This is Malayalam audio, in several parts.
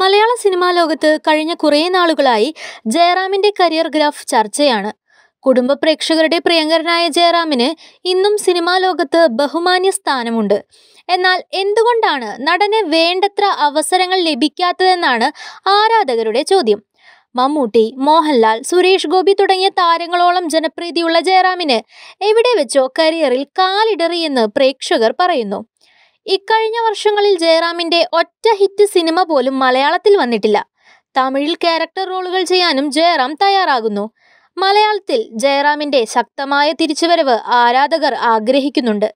മലയാള സിനിമാ ലോകത്ത് കഴിഞ്ഞ കുറേ നാളുകളായി ജയറാമിന്റെ കരിയർ ഗ്രാഫ് ചർച്ചയാണ് കുടുംബ പ്രേക്ഷകരുടെ പ്രിയങ്കരനായ ജയറാമിന് ഇന്നും സിനിമാ ലോകത്ത് ബഹുമാന്യ സ്ഥാനമുണ്ട് എന്നാൽ എന്തുകൊണ്ടാണ് നടന് വേണ്ടത്ര അവസരങ്ങൾ ലഭിക്കാത്തതെന്നാണ് ആരാധകരുടെ ചോദ്യം മമ്മൂട്ടി മോഹൻലാൽ സുരേഷ് ഗോപി തുടങ്ങിയ താരങ്ങളോളം ജനപ്രീതിയുള്ള ജയറാമിന് എവിടെ വെച്ചോ കരിയറിൽ കാലിടറിയെന്ന് പ്രേക്ഷകർ പറയുന്നു ഇക്കഴിഞ്ഞ വർഷങ്ങളിൽ ജയറാമിന്റെ ഒറ്റ ഹിറ്റ് സിനിമ പോലും മലയാളത്തിൽ വന്നിട്ടില്ല തമിഴിൽ ക്യാരക്ടർ റോളുകൾ ചെയ്യാനും ജയറാം തയ്യാറാകുന്നു മലയാളത്തിൽ ജയറാമിന്റെ ശക്തമായ തിരിച്ചുവരവ് ആരാധകർ ആഗ്രഹിക്കുന്നുണ്ട്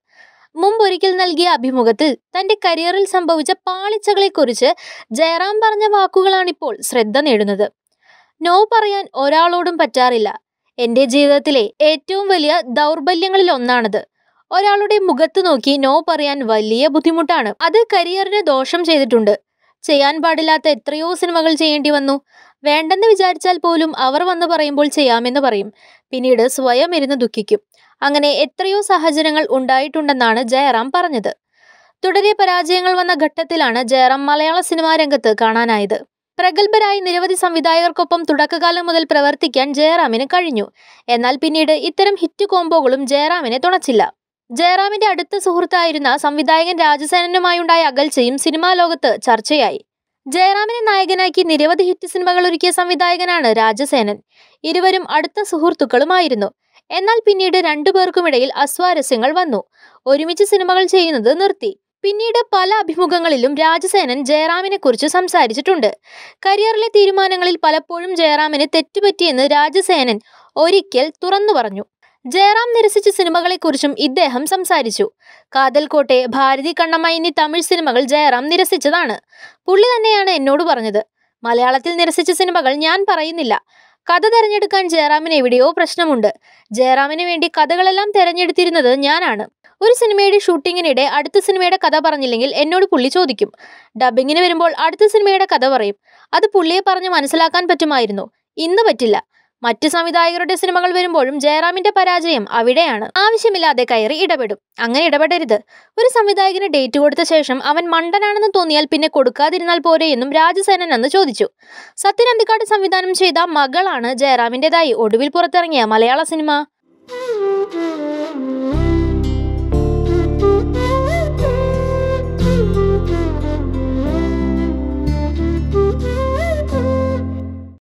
മുമ്പൊരിക്കൽ നൽകിയ അഭിമുഖത്തിൽ തന്റെ കരിയറിൽ സംഭവിച്ച പാളിച്ചകളെക്കുറിച്ച് ജയറാം പറഞ്ഞ വാക്കുകളാണിപ്പോൾ ശ്രദ്ധ നേടുന്നത് നോ പറയാൻ ഒരാളോടും പറ്റാറില്ല എൻ്റെ ജീവിതത്തിലെ ഏറ്റവും വലിയ ദൗർബല്യങ്ങളിൽ ഒന്നാണത് ഒരാളുടെ മുഖത്ത് നോക്കി നോ പറയാൻ വലിയ ബുദ്ധിമുട്ടാണ് അത് കരിയറിന് ദോഷം ചെയ്തിട്ടുണ്ട് ചെയ്യാൻ പാടില്ലാത്ത എത്രയോ സിനിമകൾ ചെയ്യേണ്ടി വന്നു വേണ്ടെന്ന് വിചാരിച്ചാൽ പോലും അവർ വന്ന് പറയുമ്പോൾ ചെയ്യാമെന്ന് പറയും പിന്നീട് സ്വയം ഇരുന്ന് ദുഃഖിക്കും അങ്ങനെ എത്രയോ സാഹചര്യങ്ങൾ ഉണ്ടായിട്ടുണ്ടെന്നാണ് ജയറാം പറഞ്ഞത് തുടരെ പരാജയങ്ങൾ വന്ന ഘട്ടത്തിലാണ് ജയറാം മലയാള സിനിമാ രംഗത്ത് കാണാനായത് പ്രഗത്ഭരായി നിരവധി സംവിധായകർക്കൊപ്പം തുടക്കകാലം മുതൽ പ്രവർത്തിക്കാൻ ജയറാമിന് കഴിഞ്ഞു എന്നാൽ പിന്നീട് ഇത്തരം ഹിറ്റ് കോംബോകളും ജയറാമിനെ തുണച്ചില്ല ജയറാമിന്റെ അടുത്ത സുഹൃത്തായിരുന്ന സംവിധായകൻ രാജസേനനുമായുണ്ടായ അകൽച്ചയും സിനിമാ ലോകത്ത് ചർച്ചയായി ജയറാമിനെ നായകനാക്കി നിരവധി ഹിറ്റ് സിനിമകൾ ഒരുക്കിയ സംവിധായകനാണ് രാജസേനൻ ഇരുവരും അടുത്ത സുഹൃത്തുക്കളുമായിരുന്നു എന്നാൽ പിന്നീട് പേർക്കുമിടയിൽ അസ്വാരസ്യങ്ങൾ വന്നു ഒരുമിച്ച് സിനിമകൾ ചെയ്യുന്നത് നിർത്തി പിന്നീട് പല അഭിമുഖങ്ങളിലും രാജസേനൻ ജയറാമിനെ കുറിച്ച് സംസാരിച്ചിട്ടുണ്ട് കരിയറിലെ തീരുമാനങ്ങളിൽ പലപ്പോഴും ജയറാമിന് തെറ്റുപറ്റിയെന്ന് രാജസേനൻ ഒരിക്കൽ തുറന്നു പറഞ്ഞു ജയറാം നിരസിച്ച സിനിമകളെക്കുറിച്ചും ഇദ്ദേഹം സംസാരിച്ചു കാതൽക്കോട്ടെ ഭാരതി കണ്ണമ്മ എന്നീ തമിഴ് സിനിമകൾ ജയറാം നിരസിച്ചതാണ് പുള്ളി തന്നെയാണ് എന്നോട് പറഞ്ഞത് മലയാളത്തിൽ നിരസിച്ച സിനിമകൾ ഞാൻ പറയുന്നില്ല കഥ തിരഞ്ഞെടുക്കാൻ ജയറാമിന് എവിടെയോ പ്രശ്നമുണ്ട് ജയറാമിന് വേണ്ടി കഥകളെല്ലാം തിരഞ്ഞെടുത്തിരുന്നത് ഞാനാണ് ഒരു സിനിമയുടെ ഷൂട്ടിങ്ങിനിടെ അടുത്ത സിനിമയുടെ കഥ പറഞ്ഞില്ലെങ്കിൽ എന്നോട് പുള്ളി ചോദിക്കും ഡബിങ്ങിന് വരുമ്പോൾ അടുത്ത സിനിമയുടെ കഥ പറയും അത് പുള്ളിയെ പറഞ്ഞ് മനസ്സിലാക്കാൻ പറ്റുമായിരുന്നു ഇന്ന് പറ്റില്ല മറ്റ് സംവിധായകരുടെ സിനിമകൾ വരുമ്പോഴും ജയറാമിന്റെ പരാജയം അവിടെയാണ് ആവശ്യമില്ലാതെ കയറി ഇടപെടും അങ്ങനെ ഇടപെടരുത് ഒരു സംവിധായകന് ഡേറ്റ് കൊടുത്ത ശേഷം അവൻ മണ്ടനാണെന്ന് തോന്നിയാൽ പിന്നെ കൊടുക്കാതിരുന്നാൽ പോരെ എന്നും രാജസേനൻ അന്ന് ചോദിച്ചു സത്യൻ അന്തിക്കാട് സംവിധാനം ചെയ്ത മകളാണ് ജയറാമിൻ്റെതായി ഒടുവിൽ പുറത്തിറങ്ങിയ മലയാള സിനിമ